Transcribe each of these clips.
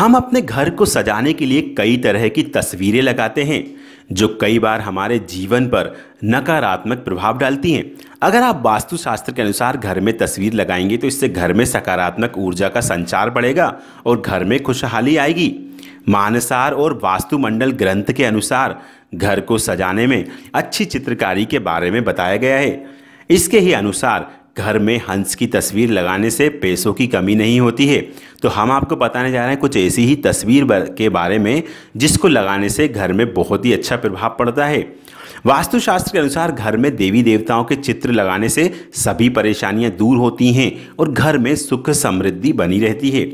हम अपने घर को सजाने के लिए कई तरह की तस्वीरें लगाते हैं जो कई बार हमारे जीवन पर नकारात्मक प्रभाव डालती हैं अगर आप वास्तुशास्त्र के अनुसार घर में तस्वीर लगाएंगे तो इससे घर में सकारात्मक ऊर्जा का संचार बढ़ेगा और घर में खुशहाली आएगी मानसार और वास्तुमंडल ग्रंथ के अनुसार घर को सजाने में अच्छी चित्रकारी के बारे में बताया गया है इसके ही अनुसार घर में हंस की तस्वीर लगाने से पैसों की कमी नहीं होती है तो हम आपको बताने जा रहे हैं कुछ ऐसी ही तस्वीर के बारे में जिसको लगाने से घर में बहुत ही अच्छा प्रभाव पड़ता है वास्तुशास्त्र के अनुसार घर में देवी देवताओं के चित्र लगाने से सभी परेशानियां दूर होती हैं और घर में सुख समृद्धि बनी रहती है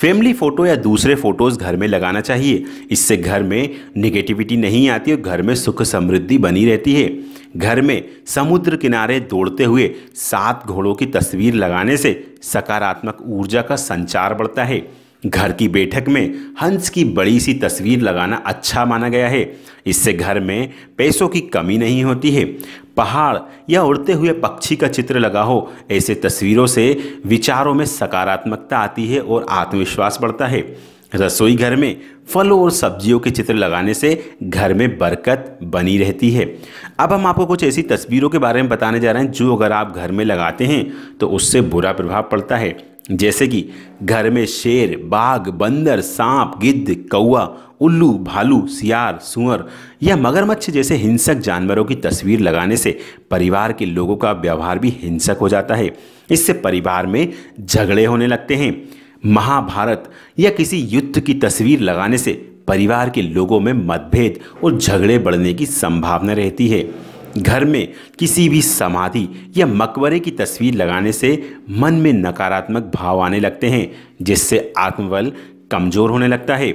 फैमिली फ़ोटो या दूसरे फ़ोटोज़ घर में लगाना चाहिए इससे घर में निगेटिविटी नहीं आती और घर में सुख समृद्धि बनी रहती है घर में समुद्र किनारे दौड़ते हुए सात घोड़ों की तस्वीर लगाने से सकारात्मक ऊर्जा का संचार बढ़ता है घर की बैठक में हंस की बड़ी सी तस्वीर लगाना अच्छा माना गया है इससे घर में पैसों की कमी नहीं होती है पहाड़ या उड़ते हुए पक्षी का चित्र लगा हो ऐसे तस्वीरों से विचारों में सकारात्मकता आती है और आत्मविश्वास बढ़ता है रसोई घर में फलों और सब्जियों के चित्र लगाने से घर में बरकत बनी रहती है अब हम आपको कुछ ऐसी तस्वीरों के बारे में बताने जा रहे हैं जो अगर आप घर में लगाते हैं तो उससे बुरा प्रभाव पड़ता है जैसे कि घर में शेर बाघ बंदर सांप गिद्ध कौआ उल्लू भालू सियार सुअर या मगरमच्छ जैसे हिंसक जानवरों की तस्वीर लगाने से परिवार के लोगों का व्यवहार भी हिंसक हो जाता है इससे परिवार में झगड़े होने लगते हैं महाभारत या किसी युद्ध की तस्वीर लगाने से परिवार के लोगों में मतभेद और झगड़े बढ़ने की संभावना रहती है घर में किसी भी समाधि या मकबरे की तस्वीर लगाने से मन में नकारात्मक भाव आने लगते हैं जिससे आत्मबल कमज़ोर होने लगता है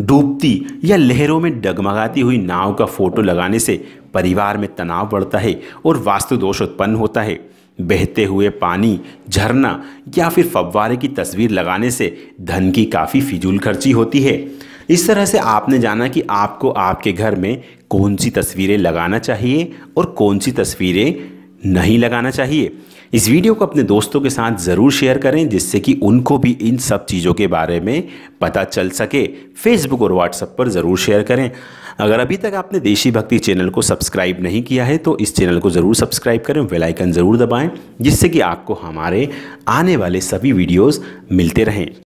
डूबती या लहरों में डगमगाती हुई नाव का फोटो लगाने से परिवार में तनाव बढ़ता है और वास्तु दोष उत्पन्न होता है बहते हुए पानी झरना या फिर फव्वारे की तस्वीर लगाने से धन की काफ़ी फिजूल खर्ची होती है इस तरह से आपने जाना कि आपको आपके घर में कौन सी तस्वीरें लगाना चाहिए और कौन सी तस्वीरें नहीं लगाना चाहिए इस वीडियो को अपने दोस्तों के साथ ज़रूर शेयर करें जिससे कि उनको भी इन सब चीज़ों के बारे में पता चल सके फेसबुक और व्हाट्सएप पर ज़रूर शेयर करें अगर अभी तक आपने देशी भक्ति चैनल को सब्सक्राइब नहीं किया है तो इस चैनल को ज़रूर सब्सक्राइब करें बेल आइकन ज़रूर दबाएं जिससे कि आपको हमारे आने वाले सभी वीडियोज़ मिलते रहें